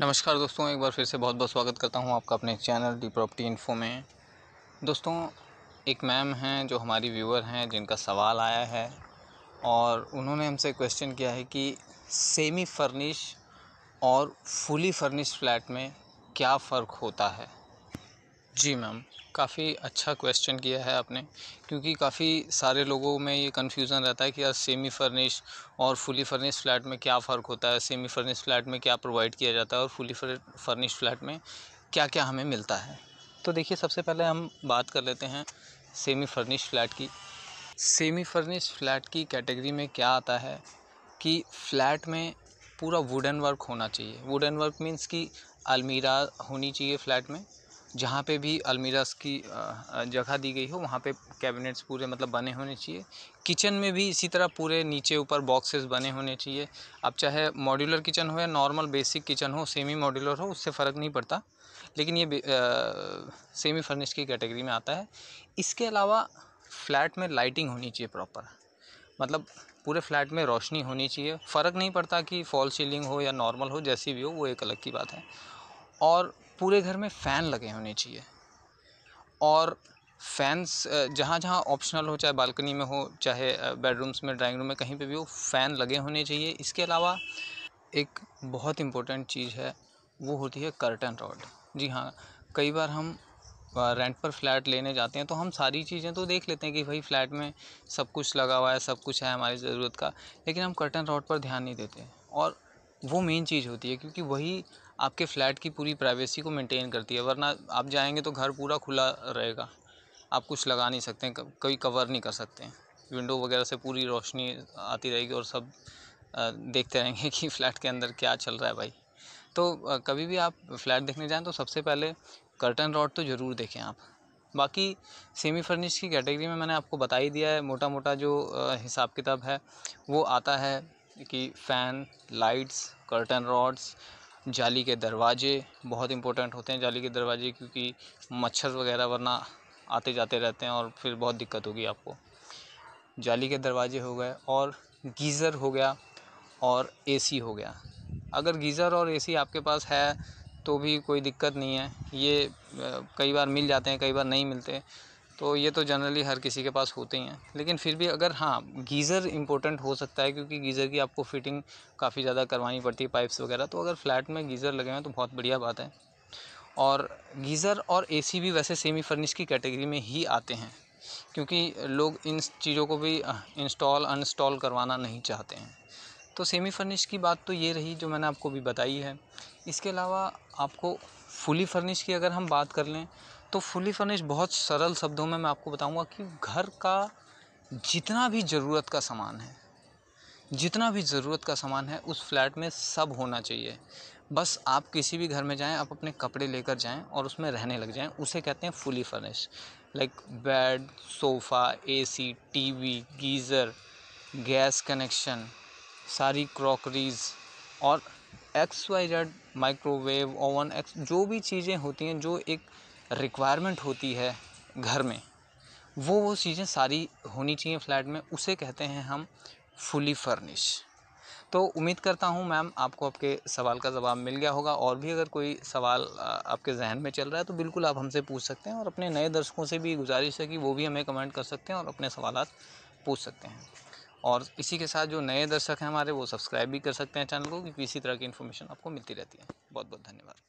नमस्कार दोस्तों एक बार फिर से बहुत बहुत स्वागत करता हूं आपका अपने चैनल डी प्रॉपर्टी इन्फो में दोस्तों एक मैम हैं जो हमारी व्यूअर हैं जिनका सवाल आया है और उन्होंने हमसे क्वेश्चन किया है कि सेमी फर्निश और फुली फर्निश फ्लैट में क्या फ़र्क होता है जी मैम काफ़ी अच्छा क्वेश्चन किया है आपने क्योंकि काफ़ी सारे लोगों में ये कन्फ्यूज़न रहता है कि यार सेमी फर्निश और फुली फर्निश फ्लैट में क्या फ़र्क होता है सेमी फर्निश फ्लैट में क्या प्रोवाइड किया जाता है और फुली फर्निश फ्लैट में क्या क्या हमें मिलता है तो देखिए सबसे पहले हम बात कर लेते हैं सेमी फर्निश फ्लैट की सेमी फर्निश फ्लैट की कैटेगरी में क्या आता है कि फ़्लैट में पूरा वुडन वर्क होना चाहिए वुडन वर्क मीन्स कि अलमीरा होनी चाहिए फ़्लैट में जहाँ पे भी अलमीरास की जगह दी गई हो वहाँ पे कैबिनेट्स पूरे मतलब बने होने चाहिए किचन में भी इसी तरह पूरे नीचे ऊपर बॉक्सेस बने होने चाहिए अब चाहे मॉड्यूलर किचन हो या नॉर्मल बेसिक किचन हो सेमी मॉड्यूलर हो उससे फ़र्क नहीं पड़ता लेकिन ये आ, सेमी फर्निश की कैटेगरी में आता है इसके अलावा फ्लैट में लाइटिंग होनी चाहिए प्रॉपर मतलब पूरे फ्लैट में रोशनी होनी चाहिए फ़र्क नहीं पड़ता कि फॉल सीलिंग हो या नॉर्मल हो जैसी भी हो वो एक अलग की बात है और पूरे घर में फ़ैन लगे होने चाहिए और फैंस जहाँ जहाँ ऑप्शनल हो चाहे बालकनी में हो चाहे बेडरूम्स में ड्राइंग रूम में कहीं पे भी हो फ़ैन लगे होने चाहिए इसके अलावा एक बहुत इम्पोर्टेंट चीज़ है वो होती है कर्टन रॉड जी हाँ कई बार हम रेंट पर फ्लैट लेने जाते हैं तो हम सारी चीज़ें तो देख लेते हैं कि भाई फ्लैट में सब कुछ लगा हुआ है सब कुछ है हमारी ज़रूरत का लेकिन हम कर्टन रॉड पर ध्यान नहीं देते और वो मेन चीज़ होती है क्योंकि वही आपके फ़्लैट की पूरी प्राइवेसी को मेंटेन करती है वरना आप जाएंगे तो घर पूरा खुला रहेगा आप कुछ लगा नहीं सकते कोई कवर नहीं कर सकते विंडो वगैरह से पूरी रोशनी आती रहेगी और सब देखते रहेंगे कि फ़्लैट के अंदर क्या चल रहा है भाई तो कभी भी आप फ्लैट देखने जाएँ तो सबसे पहले कर्टन रॉड तो ज़रूर देखें आप बाकी सेमी फर्निश की कैटेगरी में मैंने आपको बता ही दिया है मोटा मोटा जो हिसाब किताब है वो आता है कि फ़ैन लाइट्स कर्टन रॉड्स जाली के दरवाजे बहुत इंपॉर्टेंट होते हैं जाली के दरवाजे क्योंकि मच्छर वगैरह वरना आते जाते रहते हैं और फिर बहुत दिक्कत होगी आपको जाली के दरवाजे हो गए और गीज़र हो गया और एसी हो गया अगर गीज़र और एसी आपके पास है तो भी कोई दिक्कत नहीं है ये कई बार मिल जाते हैं कई बार नहीं मिलते तो ये तो जनरली हर किसी के पास होते ही हैं लेकिन फिर भी अगर हाँ गीज़र इंपॉर्टेंट हो सकता है क्योंकि गीज़र की आपको फ़िटिंग काफ़ी ज़्यादा करवानी पड़ती है पाइप्स वगैरह तो अगर फ्लैट में गीज़र लगे हैं तो बहुत बढ़िया बात है और गीज़र और ए भी वैसे सेमी फर्निश की कैटेगरी में ही आते हैं क्योंकि लोग इन चीज़ों को भी इंस्टॉल अनस्टॉल करवाना नहीं चाहते हैं तो सेमी फर्निश की बात तो ये रही जो मैंने आपको भी बताई है इसके अलावा आपको फुली फर्निश की अगर हम बात कर लें तो फुली फर्निश बहुत सरल शब्दों में मैं आपको बताऊंगा कि घर का जितना भी ज़रूरत का सामान है जितना भी ज़रूरत का सामान है उस फ्लैट में सब होना चाहिए बस आप किसी भी घर में जाएं आप अपने कपड़े लेकर जाएं और उसमें रहने लग जाएं उसे कहते हैं fully furnish like bed sofa AC TV geyser gas connection सारी क्रॉकरीज और X Y Z microwave oven X जो भी चीज़ें होती हैं जो एक रिक्वायरमेंट होती है घर में वो वो चीज़ें सारी होनी चाहिए फ्लैट में उसे कहते हैं हम फुली फर्निश तो उम्मीद करता हूँ मैम आपको आपके सवाल का जवाब मिल गया होगा और भी अगर कोई सवाल आपके जहन में चल रहा है तो बिल्कुल आप हमसे पूछ सकते हैं और अपने नए दर्शकों से भी गुजारिश है कि वो भी हमें कमेंट कर सकते हैं और अपने सवाल पूछ सकते हैं और इसी के साथ जो नए दर्शक हैं हमारे वो सब्सक्राइब भी कर सकते हैं चैनल को क्योंकि इसी तरह की इन्फॉर्मेशन आपको मिलती रहती है बहुत बहुत धन्यवाद